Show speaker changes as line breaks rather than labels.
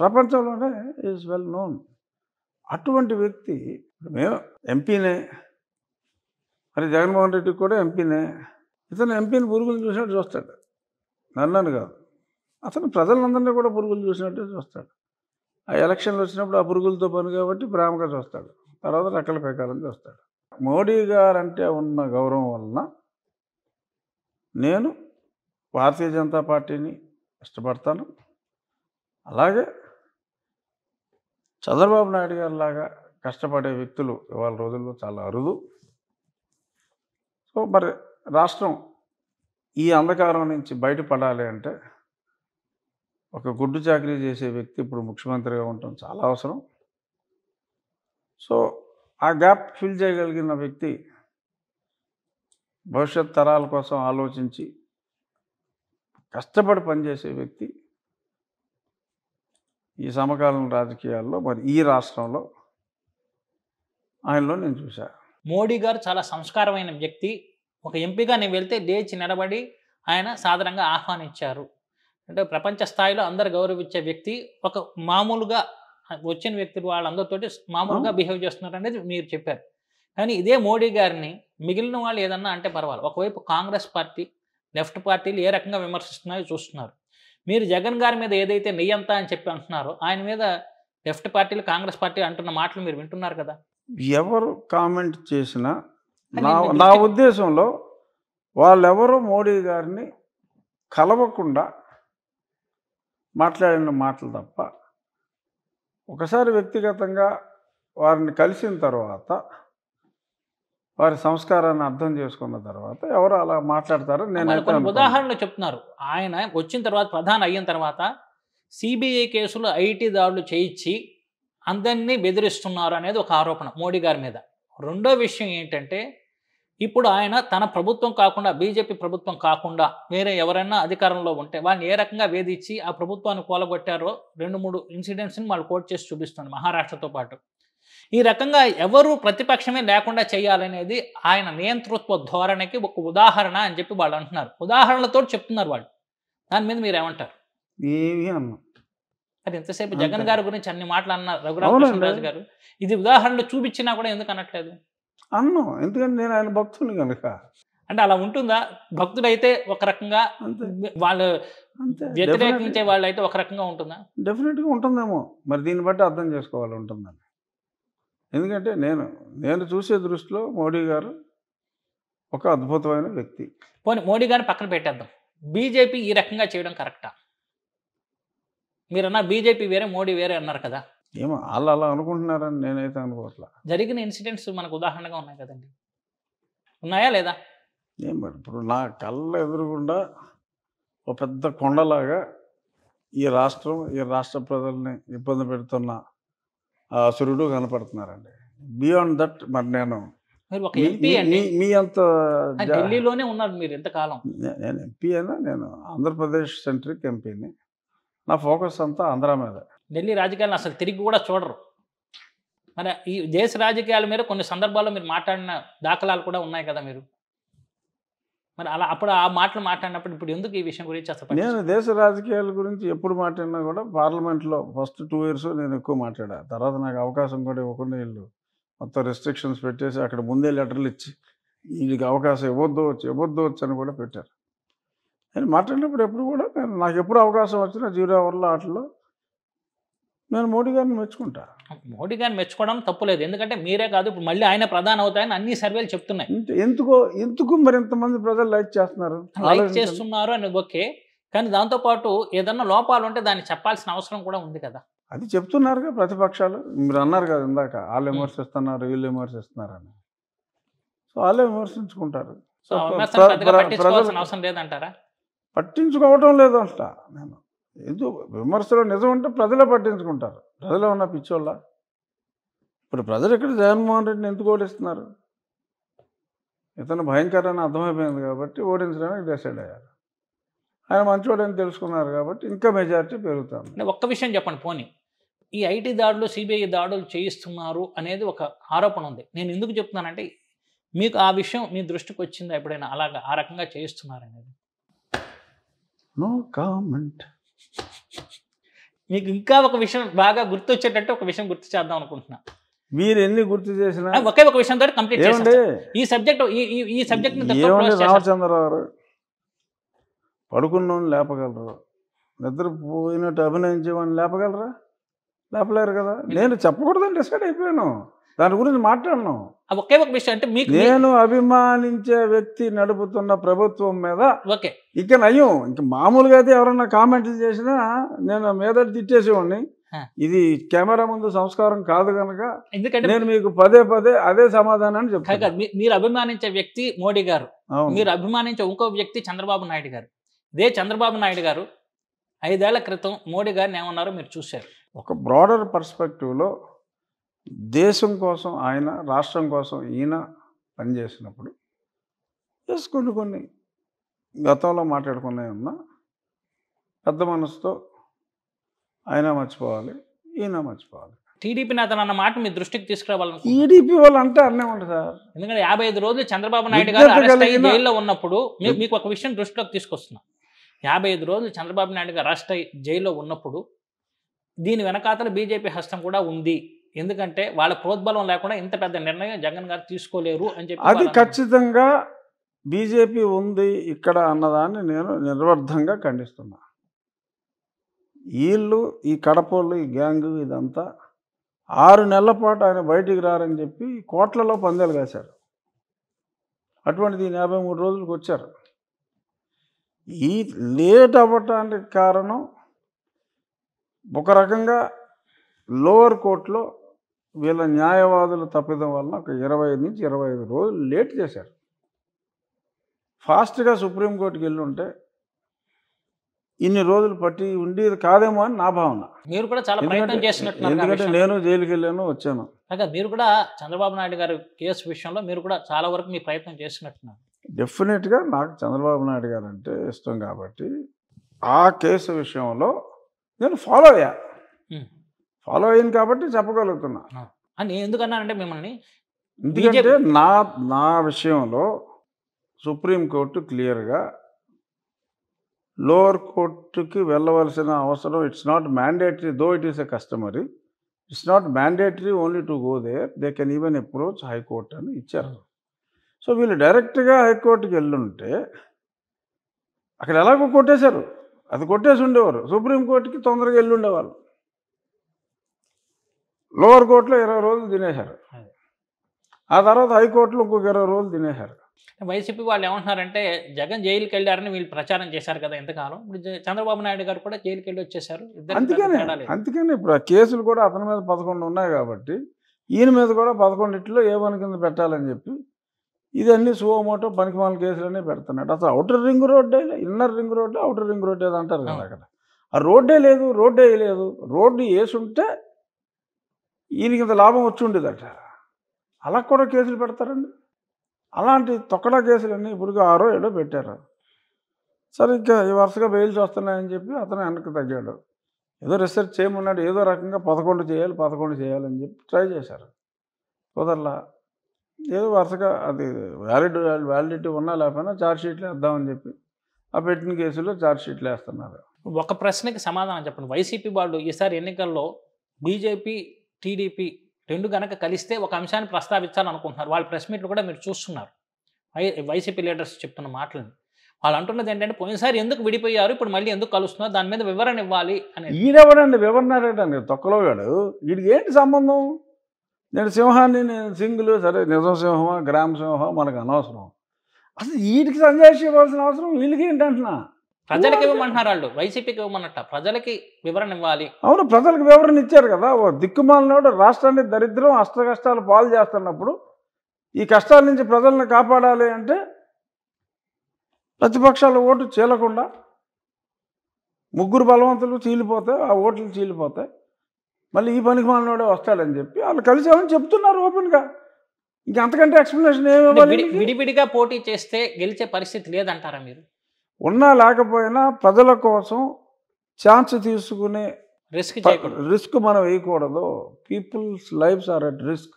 ప్రపంచంలోనే is well known అటువంటి వ్యక్తి మేము ఎంపీనే మరి జగన్మోహన్ రెడ్డి కూడా ఎంపీనే ఇతను ఎంపీని పురుగులు చూసినట్టు చూస్తాడు నన్నాను కాదు అతను ప్రజలందరినీ కూడా పురుగులు చూసినట్టు చూస్తాడు ఆ ఎలక్షన్లు వచ్చినప్పుడు ఆ పురుగులతో పని కాబట్టి ప్రేమగా చూస్తాడు తర్వాత రెక్కల ప్రకారం చూస్తాడు మోడీ గారు అంటే ఉన్న గౌరవం వలన నేను భారతీయ జనతా పార్టీని ఇష్టపడతాను అలాగే చంద్రబాబు నాయుడు లాగా కష్టపడే వ్యక్తులు ఇవాళ రోజుల్లో చాలా అరుదు సో మరి రాష్ట్రం ఈ అంధకారం నుంచి బయటపడాలి అంటే ఒక గుడ్డు చాకరీ చేసే వ్యక్తి ఇప్పుడు ముఖ్యమంత్రిగా ఉండటం చాలా అవసరం సో ఆ గ్యాప్ ఫిల్ చేయగలిగిన వ్యక్తి భవిష్యత్ తరాల కోసం ఆలోచించి కష్టపడి పనిచేసే వ్యక్తి ఈ సమకాలీన రాజకీయాల్లో మరి ఈ రాష్ట్రంలో ఆయనలో నేను చూశాను
మోడీ గారు చాలా సంస్కారమైన వ్యక్తి ఒక ఎంపీగా నేను వెళ్తే లేచి నిలబడి ఆయన సాధారణంగా ఆహ్వానించారు అంటే ప్రపంచ స్థాయిలో అందరు గౌరవించే వ్యక్తి ఒక మామూలుగా వచ్చిన వ్యక్తులు వాళ్ళందరితోటి మామూలుగా బిహేవ్ చేస్తున్నారు అనేది మీరు చెప్పారు కానీ ఇదే మోడీ గారిని మిగిలిన వాళ్ళు ఏదన్నా అంటే పర్వాలేదు ఒకవైపు కాంగ్రెస్ పార్టీ లెఫ్ట్ పార్టీలు ఏ రకంగా విమర్శిస్తున్నాయో చూస్తున్నారు మీరు జగన్ గారి మీద ఏదైతే నెయ్యంతా అని చెప్పి అంటున్నారో ఆయన మీద లెఫ్ట్ పార్టీలు కాంగ్రెస్ పార్టీ అంటున్న మాటలు మీరు వింటున్నారు కదా
ఎవరు కామెంట్ చేసినా నా నా ఉద్దేశంలో వాళ్ళెవరు మోడీ గారిని కలవకుండా మాట్లాడిన మాటలు తప్ప ఒకసారి వ్యక్తిగతంగా వారిని కలిసిన తర్వాత వారి సంస్కారాన్ని అర్థం చేసుకున్న తర్వాత ఎవరు అలా మాట్లాడతారో నేను
ఉదాహరణలు చెప్తున్నారు ఆయన వచ్చిన తర్వాత ప్రధాని అయిన తర్వాత సిబిఐ కేసులు ఐటీ దాడులు చేయించి అందరినీ బెదిరిస్తున్నారు అనేది ఒక ఆరోపణ మోడీ గారి మీద రెండో విషయం ఏంటంటే ఇప్పుడు ఆయన తన ప్రభుత్వం కాకుండా బీజేపీ ప్రభుత్వం కాకుండా వేరే ఎవరైనా అధికారంలో ఉంటే వాళ్ళని ఏ రకంగా వేధించి ఆ ప్రభుత్వాన్ని కూలగొట్టారో రెండు మూడు ఇన్సిడెంట్స్ని వాళ్ళు కోర్టు చేసి చూపిస్తుంది మహారాష్ట్రతో పాటు ఈ రకంగా ఎవరు ప్రతిపక్షమే లేకుండా చేయాలనేది ఆయన నియంతృత్వ ధోరణికి ఒక ఉదాహరణ అని చెప్పి వాళ్ళు అంటున్నారు ఉదాహరణలతో చెప్తున్నారు వాళ్ళు దాని మీద మీరు ఏమంటారు ఏమీ అన్నా ఎంతసేపు జగన్ గారి గురించి అన్ని మాటలు అన్నారు రఘురామకృష్ణరాజు గారు ఇది ఉదాహరణలు చూపించినా కూడా ఎందుకు అనట్లేదు
అన్నాం ఎందుకంటే నేను ఆయన భక్తులు కనుక
అంటే అలా ఉంటుందా అయితే ఒక రకంగా వాళ్ళు వ్యతిరేకించే వాళ్ళు అయితే ఒక రకంగా ఉంటుందా
డెఫినెట్ గా ఉంటుందేమో మరి దీన్ని బట్టి అర్థం చేసుకోవాలి ఉంటుందని ఎందుకంటే నేను నేను చూసే దృష్టిలో మోడీ గారు ఒక అద్భుతమైన వ్యక్తి
పోనీ మోడీ గారిని పక్కన పెట్టేద్దాం బీజేపీ ఈ రకంగా చేయడం కరెక్టా మీరన్నా బీజేపీ వేరే మోడీ వేరే అన్నారు కదా
ఏమో వాళ్ళు అలా అనుకుంటున్నారని నేనైతే అనుకోవట్లా
జరిగిన ఇన్సిడెంట్స్ మనకు ఉదాహరణగా ఉన్నాయి కదండి ఉన్నాయా లేదా
ఏం మరి ఇప్పుడు నా కళ్ళ ఎదురుకుండా ఒక పెద్ద కొండలాగా ఈ రాష్ట్రం ఈ రాష్ట్ర ప్రజల్ని ఇబ్బంది పెడుతున్న సూర్యుడు కనపడుతున్నారండి బియాండ్ దట్ మరి నేను మీ అంత
ఢిల్లీలోనే ఉన్నారు మీరు ఎంతకాలం
నేను ఎంపీ అయినా నేను ఆంధ్రప్రదేశ్ సెంట్రిక్ ఎంపీని నా ఫోకస్
అంతా ఆంధ్ర మీద ఢిల్లీ రాజకీయాలను అసలు తిరిగి కూడా చూడరు మరి ఈ దేశ రాజకీయాల మీద కొన్ని సందర్భాల్లో మీరు మాట్లాడిన దాఖలాలు కూడా ఉన్నాయి కదా మీరు మరి అలా అప్పుడు ఆ మాటలు మాట్లాడినప్పుడు ఇప్పుడు ఎందుకు ఈ విషయం గురించి అసలు
నేను దేశ రాజకీయాల గురించి ఎప్పుడు మాట్లాడినా కూడా పార్లమెంట్లో ఫస్ట్ టూ ఇయర్స్ నేను ఎక్కువ మాట్లాడా తర్వాత నాకు అవకాశం కూడా ఇవ్వకుండా వీళ్ళు మొత్తం రెస్ట్రిక్షన్స్ పెట్టేసి అక్కడ ముందే లెటర్లు ఇచ్చి వీళ్ళకి అవకాశం ఇవ్వద్దు వచ్చి ఇవ్వద్దు అని కూడా పెట్టారు నేను మాట్లాడినప్పుడు ఎప్పుడు కూడా నేను నాకు ఎప్పుడు అవకాశం వచ్చినా జీరో అవర్లో ఆటలో నేను మోడీ గారిని మెచ్చుకుంటా
మోడీ గారిని మెచ్చుకోవడం తప్పులేదు ఎందుకంటే మీరే కాదు ఇప్పుడు మళ్ళీ ఆయన ప్రధాన అవుతాయని అన్ని సర్వేలు చెప్తున్నాయి
ఎందుకో ఎందుకు మరి ఇంతమంది ప్రజలు లైక్
చేస్తున్నారు లైక్ చేస్తున్నారు అని ఓకే కానీ దాంతోపాటు ఏదన్నా లోపాలు ఉంటే దాన్ని చెప్పాల్సిన అవసరం కూడా ఉంది కదా
అది చెప్తున్నారుగా ప్రతిపక్షాలు మీరు అన్నారు కదా ఇందాక వాళ్ళు విమర్శిస్తున్నారు వీళ్ళు విమర్శిస్తున్నారు అని సో వాళ్ళే విమర్శించుకుంటారు సో ప్రజలు
అవసరం లేదంటారా
పట్టించుకోవటం లేదంట నేను ఎందుకు విమర్శలు నిజం అంటే ప్రజలే పట్టించుకుంటారు ప్రజలే ఉన్న పిచ్చోళ్ళ ఇప్పుడు ప్రజలు ఇక్కడ జగన్మోహన్ రెడ్డిని ఎందుకు ఓడిస్తున్నారు ఇతను భయంకరని అర్థమైపోయింది కాబట్టి ఓడించడానికి డిసైడ్ అయ్యారు ఆయన మంచివాడని తెలుసుకున్నారు కాబట్టి ఇంకా మెజారిటీ పెరుగుతుంది
ఒక్క విషయం చెప్పండి పోనీ ఈ ఐటీ దాడులు సిబిఐ దాడులు చేయిస్తున్నారు అనేది ఒక ఆరోపణ ఉంది నేను ఎందుకు చెప్తున్నానంటే మీకు ఆ విషయం మీ దృష్టికి వచ్చిందా ఎప్పుడైనా అలాగా ఆ రకంగా చేయిస్తున్నారనేది
నో కామెంట్
మీకు ఇంకా ఒక విషయం బాగా గుర్తొచ్చేటట్టు ఒక విషయం గుర్తు చేద్దాం అనుకుంటున్నా
మీరు ఎన్ని గుర్తు
చేసిన ఒకే ఒక విషయం కంప్లీట్ ఈ సబ్జెక్ట్ ఈ సబ్జెక్ట్ రామచంద్రరావు
పడుకున్న పడుకున్నోని లేపగలరు నిద్రపోయినట్టు అభినయించేవాడిని లేపగలరా లేపలేరు కదా నేను చెప్పకూడదని డిసైడ్ అయిపోయాను దాని గురించి మాట్లాడను
ఒకే ఒక విషయం అంటే మీకు నేను
అభిమానించే వ్యక్తి నడుపుతున్న ప్రభుత్వం మీద ఓకే ఇక నయం ఇంక మామూలుగా అయితే ఎవరన్నా కామెంట్లు చేసినా నేను మీద
తిట్టేసేవాడిని
ఇది కెమెరా ముందు సంస్కారం కాదు కనుక ఎందుకంటే నేను మీకు పదే
పదే అదే సమాధానాన్ని చెప్తాను మీరు అభిమానించే వ్యక్తి మోడీ గారు మీరు అభిమానించే ఇంకో వ్యక్తి చంద్రబాబు నాయుడు గారు ఇదే చంద్రబాబు నాయుడు గారు ఐదేళ్ల క్రితం మోడీ గారిని ఏమన్నారో మీరు చూశారు
ఒక బ్రాడర్ పర్స్పెక్టివ్లో దేశం కోసం ఆయన రాష్ట్రం కోసం ఈయన పనిచేసినప్పుడు చేసుకుంటూ కొన్ని గతంలో మాట్లాడుకునే ఉన్నా పెద్ద మనసుతో ఆయన మర్చిపోవాలి ఈయన మర్చిపోవాలి
టీడీపీ నేతను అన్న మాట మీ దృష్టికి తీసుకురావాలి టీడీపీ
వాళ్ళు అంటే అన్నే ఉంటుంది సార్
ఎందుకంటే యాభై ఐదు రోజులు చంద్రబాబు నాయుడు గారు అరెస్ట్ అయ్యి జైల్లో ఉన్నప్పుడు మీకు ఒక విషయం దృష్టిలోకి తీసుకొస్తున్నా యాభై ఐదు రోజులు చంద్రబాబు నాయుడు గారు అరెస్ట్ అయ్యి జైల్లో ఉన్నప్పుడు దీని వెనకాతల బీజేపీ హస్తం కూడా ఉంది ఎందుకంటే వాళ్ళ ప్రోద్బలం లేకుండా ఇంత పెద్ద నిర్ణయం జగన్ గారు తీసుకోలేరు అని చెప్పి అది
ఖచ్చితంగా బీజేపీ ఉంది ఇక్కడ అన్నదాన్ని నేను నిర్వర్ధంగా ఖండిస్తున్నా వీళ్ళు ఈ కడపళ్ళు ఈ గ్యాంగ్ ఇదంతా ఆరు నెలల పాటు ఆయన బయటికి రారని చెప్పి కోట్లలో పందేలు కాశారు అటువంటిది యాభై మూడు రోజులకు వచ్చారు ఈ లేట్ అవ్వటానికి కారణం ఒక రకంగా లోవర్ కోర్టులో వీళ్ళ న్యాయవాదులు తప్పిదం వలన ఒక ఇరవై నుంచి ఇరవై ఐదు రోజులు లేట్ చేశారు ఫాస్ట్గా సుప్రీంకోర్టుకి వెళ్ళి ఉంటే ఇన్ని రోజులు పట్టి ఉండేది కాదేమో అని నా భావన
మీరు కూడా చాలా ప్రయత్నం చేసినట్టు ఎందుకంటే నేను
జైలుకి వెళ్ళాను వచ్చాను
అయితే మీరు కూడా చంద్రబాబు నాయుడు గారి కేసు విషయంలో మీరు కూడా చాలా వరకు మీ ప్రయత్నం చేసినట్టున్నారు
డెఫినెట్గా నాకు చంద్రబాబు నాయుడు గారు అంటే ఇష్టం కాబట్టి ఆ కేసు విషయంలో నేను ఫాలో అయ్యా ఫాలో అయ్యింది కాబట్టి చెప్పగలుగుతున్నా
అని ఎందుకన్నానంటే మిమ్మల్ని
ఎందుకంటే నా నా విషయంలో సుప్రీంకోర్టు క్లియర్గా లోవర్ కోర్టుకి వెళ్ళవలసిన అవసరం it's not mandatory though it is a customary it's not mandatory only to go there they can even approach high court అని ఇచ్చారు సో వీళ్ళు డైరెక్ట్గా హైకోర్టుకి వెళ్ళుంటే అక్కడ ఎలాగో కొట్టేశారు అది కొట్టేసి ఉండేవారు సుప్రీంకోర్టుకి తొందరగా వెళ్ళి ఉండేవాళ్ళు లోవర్ కోర్టులో ఇరవై రోజులు తినేశారు ఆ తర్వాత హైకోర్టులో ఇంకొక ఇరవై రోజులు తినేశారు
వైసీపీ వాళ్ళు ఏమంటున్నారంటే జగన్ జైలుకి వెళ్ళారని వీళ్ళు ప్రచారం చేశారు కదా ఎంతకాలం ఇప్పుడు చంద్రబాబు నాయుడు గారు కూడా జైలుకి వెళ్ళి వచ్చేసారు అందుకని
అందుకని ఇప్పుడు కేసులు కూడా అతని మీద పదకొండు ఉన్నాయి కాబట్టి ఈయన మీద కూడా పదకొండిట్లో ఏ పని కింద పెట్టాలని చెప్పి ఇదన్నీ సువమోటో పనికిమాల కేసులనే పెడుతున్నాడు అసలు అవుటర్ రింగ్ రోడ్డే inner ring road outer ring రోడ్డే ఏదో అంటారు కదా అక్కడ ఆ రోడ్డే లేదు రోడ్డే లేదు రోడ్డు వేసుంటే ఈయనకి ఇంత లాభం వచ్చి ఉండేదట అలా కూడా కేసులు పెడతారండి అలాంటి తొక్కడా కేసులన్నీ ఇప్పుడు ఆరో ఏడో పెట్టారు సరే ఇంకా ఈ వరుసగా బెయిల్ చేస్తున్నాయని చెప్పి అతను వెనక్కి తగ్గాడు ఏదో రీసెర్చ్ చేయమన్నాడు ఏదో రకంగా పదకొండు చేయాలి పదకొండు చేయాలని చెప్పి ట్రై చేశారు కుదరలా ఏదో వరుసగా అది వ్యాలిడ్ వ్యాలిడిటీ ఉన్నా లేకపోయినా ఛార్జ్ షీట్లు వేద్దామని చెప్పి ఆ పెట్టిన కేసులో ఛార్జ్ షీట్లు వేస్తున్నారు
ఒక ప్రశ్నకి సమాధానం చెప్పండి వైసీపీ వాళ్ళు ఈసారి ఎన్నికల్లో బీజేపీ టీడీపీ రెండు గనక కలిస్తే ఒక అంశాన్ని ప్రస్తావించాలనుకుంటున్నారు వాళ్ళ ప్రెస్ మీట్లు కూడా మీరు చూస్తున్నారు వైసీపీ లీడర్స్ చెప్తున్న మాటలను వాళ్ళు అంటున్నది ఏంటంటే పోయినసారి ఎందుకు విడిపోయారు ఇప్పుడు మళ్ళీ ఎందుకు కలుస్తున్నారు దాని మీద వివరణ ఇవ్వాలి అని ఈయనెవడండి
వివరణ రేటండి తొక్కలో వాడు వీడికి ఏంటి సంబంధం నేను సింహాన్ని నేను సింగులు సరే నిజం సింహం గ్రామ సింహమా మనకు అనవసరం అసలు వీటికి సందేశం ఇవ్వాల్సిన అవసరం వీళ్ళకి ఏంటంటున్నా
ప్రజలకి ఇవ్వమంటున్నారు వాళ్ళు వైసీపీకి ఇవ్వమన్నట్ట ప్రజలకి వివరణ ఇవ్వాలి
అవును ప్రజలకు వివరణ ఇచ్చారు కదా ఓ దిక్కుమాలనోడు రాష్ట్రాన్ని దరిద్రం అష్ట కష్టాలు పాలు చేస్తున్నప్పుడు ఈ కష్టాల నుంచి ప్రజలను కాపాడాలి అంటే ప్రతిపక్షాల ఓటు చీలకుండా ముగ్గురు బలవంతులు చీలిపోతాయి ఆ ఓట్లు చీలిపోతాయి మళ్ళీ ఈ పనికి మాలనోడే వస్తాడని చెప్పి వాళ్ళు కలిసామని చెప్తున్నారు ఓపెన్గా ఇంకెంతకంటే ఎక్స్ప్లెనేషన్ ఏమి
విడివిడిగా పోటీ చేస్తే గెలిచే పరిస్థితి లేదంటారా మీరు
ఉన్నా లేకపోయినా ప్రజల కోసం ఛాన్స్ తీసుకునే రిస్క్ రిస్క్ మనం వేయకూడదు people's lifes are at risk